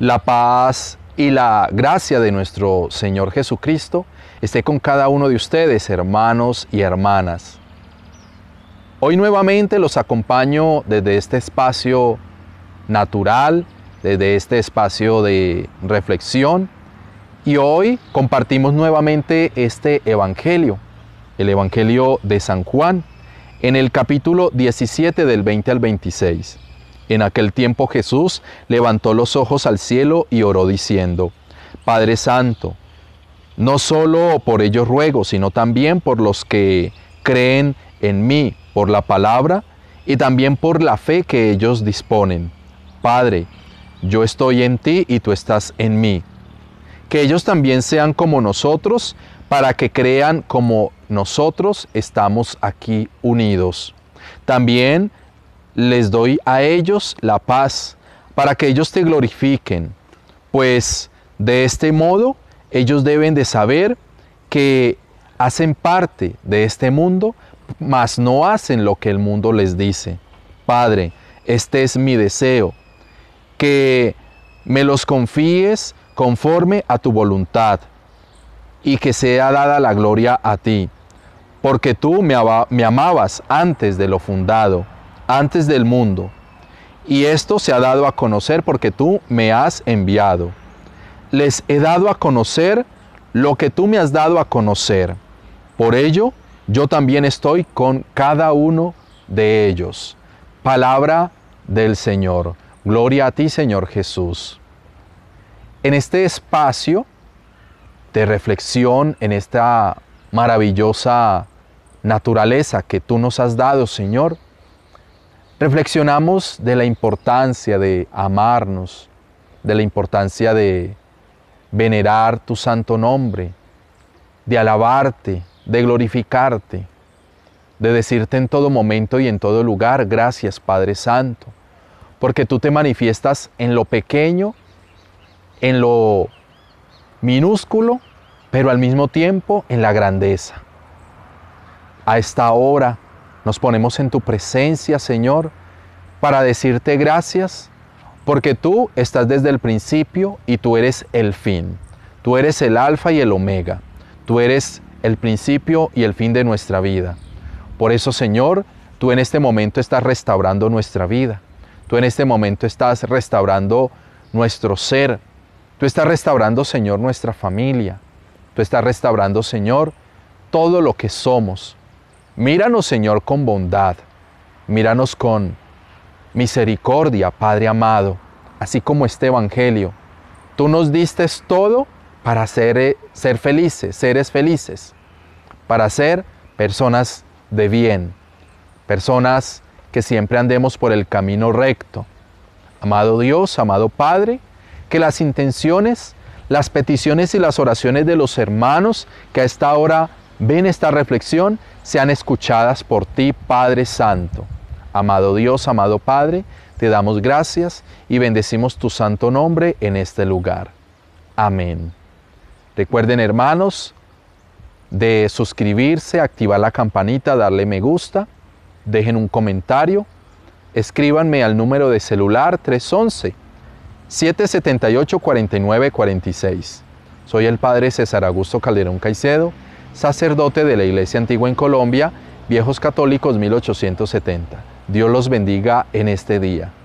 La paz y la gracia de nuestro Señor Jesucristo esté con cada uno de ustedes, hermanos y hermanas. Hoy nuevamente los acompaño desde este espacio natural, desde este espacio de reflexión y hoy compartimos nuevamente este Evangelio, el Evangelio de San Juan, en el capítulo 17 del 20 al 26. En aquel tiempo Jesús levantó los ojos al cielo y oró diciendo, Padre Santo, no solo por ellos ruego, sino también por los que creen en mí, por la palabra y también por la fe que ellos disponen. Padre, yo estoy en ti y tú estás en mí. Que ellos también sean como nosotros, para que crean como nosotros estamos aquí unidos. También les doy a ellos la paz, para que ellos te glorifiquen, pues de este modo ellos deben de saber que hacen parte de este mundo, mas no hacen lo que el mundo les dice. Padre, este es mi deseo, que me los confíes conforme a tu voluntad y que sea dada la gloria a ti, porque tú me, amabas antes de lo fundado antes del mundo, y esto se ha dado a conocer porque tú me has enviado. Les he dado a conocer lo que tú me has dado a conocer. Por ello, yo también estoy con cada uno de ellos. Palabra del Señor. Gloria a ti, Señor Jesús. En este espacio de reflexión, en esta maravillosa naturaleza que tú nos has dado, Señor, reflexionamos de la importancia de amarnos, de la importancia de venerar tu santo nombre, de alabarte, de glorificarte, de decirte en todo momento y en todo lugar, gracias Padre Santo, porque tú te manifiestas en lo pequeño, en lo minúsculo, pero al mismo tiempo en la grandeza. A esta hora nos ponemos en tu presencia, Señor, para decirte gracias, porque tú estás desde el principio y tú eres el fin. Tú eres el alfa y el omega. Tú eres el principio y el fin de nuestra vida. Por eso, Señor, tú en este momento estás restaurando nuestra vida. Tú en este momento estás restaurando nuestro ser. Tú estás restaurando, Señor, nuestra familia. Tú estás restaurando, Señor, todo lo que somos. Míranos, Señor, con bondad. Míranos con misericordia, Padre amado, así como este Evangelio. Tú nos diste todo para ser, eh, ser felices, seres felices, para ser personas de bien, personas que siempre andemos por el camino recto. Amado Dios, amado Padre, que las intenciones, las peticiones y las oraciones de los hermanos que a esta hora Ven esta reflexión, sean escuchadas por ti, Padre Santo. Amado Dios, amado Padre, te damos gracias y bendecimos tu santo nombre en este lugar. Amén. Recuerden, hermanos, de suscribirse, activar la campanita, darle me gusta, dejen un comentario, escríbanme al número de celular 311 778 4946. Soy el Padre César Augusto Calderón Caicedo sacerdote de la Iglesia Antigua en Colombia, Viejos Católicos 1870. Dios los bendiga en este día.